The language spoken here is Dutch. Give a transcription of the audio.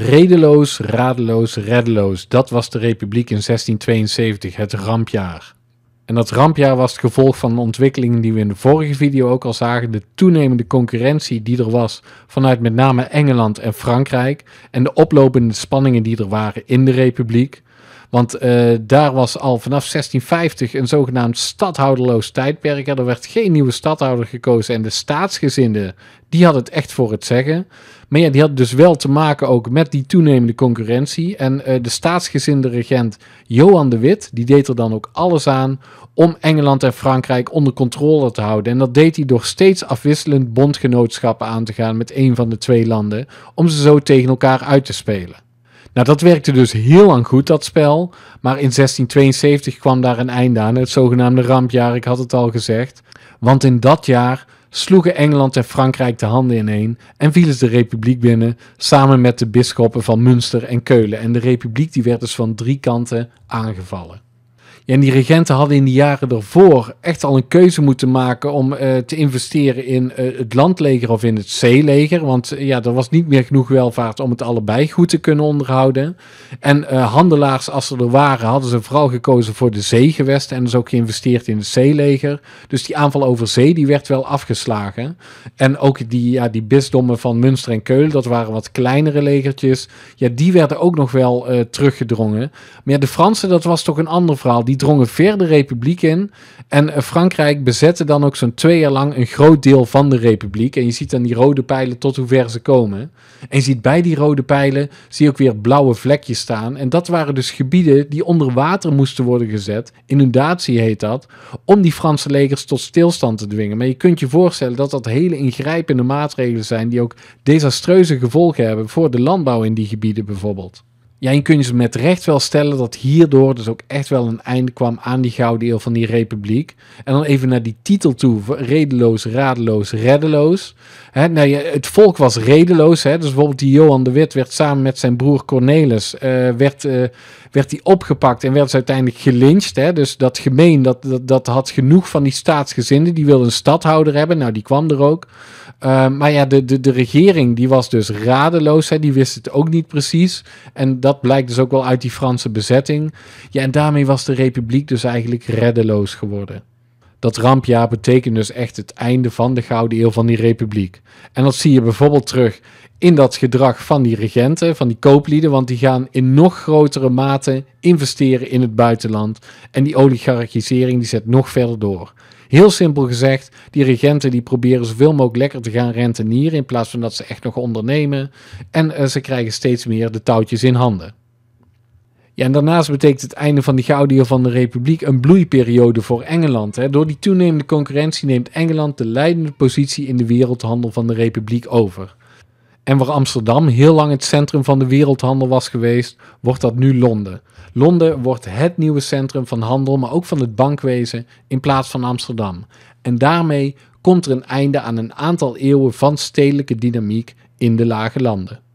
Redeloos, radeloos, reddeloos. Dat was de Republiek in 1672, het rampjaar. En dat rampjaar was het gevolg van de ontwikkelingen die we in de vorige video ook al zagen, de toenemende concurrentie die er was vanuit met name Engeland en Frankrijk en de oplopende spanningen die er waren in de Republiek. Want eh, daar was al vanaf 1650 een zogenaamd stadhouderloos tijdperk. Er werd geen nieuwe stadhouder gekozen en de staatsgezinden, die hadden het echt voor het zeggen. Maar ja, die had dus wel te maken ook met die toenemende concurrentie. En eh, de staatsgezinde regent Johan de Wit, die deed er dan ook alles aan om Engeland en Frankrijk onder controle te houden. En dat deed hij door steeds afwisselend bondgenootschappen aan te gaan met een van de twee landen, om ze zo tegen elkaar uit te spelen. Nou, dat werkte dus heel lang goed, dat spel. Maar in 1672 kwam daar een einde aan, het zogenaamde rampjaar, ik had het al gezegd. Want in dat jaar sloegen Engeland en Frankrijk de handen ineen en vielen de republiek binnen, samen met de bisschoppen van Münster en Keulen. En de republiek die werd dus van drie kanten aangevallen en die regenten hadden in de jaren daarvoor echt al een keuze moeten maken om eh, te investeren in eh, het landleger of in het zeeleger. Want eh, ja, er was niet meer genoeg welvaart om het allebei goed te kunnen onderhouden. En handelaars, als ze er waren, hadden ze vooral gekozen voor de zeegewesten en dus ook geïnvesteerd in het zeeleger. Dus die aanval over zee, die werd wel afgeslagen. En ook die, ja, die bisdommen van Münster en Keulen, dat waren wat kleinere legertjes. Ja, die werden ook nog wel teruggedrongen. Maar ja, de Fransen, dat was toch een ander verhaal. Die drongen ver de republiek in. En eh, Frankrijk bezette dan ook zo'n twee jaar lang een groot deel van de republiek. En je ziet dan die rode pijlen tot hoe ver ze komen. En je ziet bij die rode pijlen, zie je ook weer blauwe vlekjes staan. En dat waren dus gebieden die onder water moesten worden gezet. Inundatie heet dat. Om die Franse legers tot stilstand te dwingen. Maar je kunt je voorstellen dat dat hele ingrijpende maatregelen zijn. Die ook desastreuze gevolgen hebben voor de landbouw in die gebieden bijvoorbeeld. Ja, en kun ze met recht wel stellen dat hierdoor dus ook echt wel een einde kwam aan die gouden eeuw van die republiek. En dan even naar die titel toe, redeloos, radeloos, reddeloos. Hè, nou ja, het volk was redeloos, hè, dus bijvoorbeeld die Johan de Wit werd samen met zijn broer Cornelis, eh, werd, eh, werd die opgepakt en werd uiteindelijk gelincht. Hè, dus dat gemeen, dat, dat, dat had genoeg van die staatsgezinden, die wilden een stadhouder hebben, nou die kwam er ook. Eh, maar ja, de, de, de regering die was dus radeloos, hè, die wist het ook niet precies. En dat dat blijkt dus ook wel uit die Franse bezetting. Ja, en daarmee was de republiek dus eigenlijk reddeloos geworden dat rampjaar betekent dus echt het einde van de Gouden Eeuw van die Republiek. En dat zie je bijvoorbeeld terug in dat gedrag van die regenten, van die kooplieden, want die gaan in nog grotere mate investeren in het buitenland. En die oligarchisering die zet nog verder door. Heel simpel gezegd, die regenten die proberen zoveel mogelijk lekker te gaan rentenieren in plaats van dat ze echt nog ondernemen. En eh, ze krijgen steeds meer de touwtjes in handen. Ja, en daarnaast betekent het einde van de Eeuw van de Republiek een bloeiperiode voor Engeland. Hè. Door die toenemende concurrentie neemt Engeland de leidende positie in de wereldhandel van de Republiek over. En waar Amsterdam heel lang het centrum van de wereldhandel was geweest, wordt dat nu Londen. Londen wordt het nieuwe centrum van handel, maar ook van het bankwezen, in plaats van Amsterdam. En daarmee komt er een einde aan een aantal eeuwen van stedelijke dynamiek in de lage landen.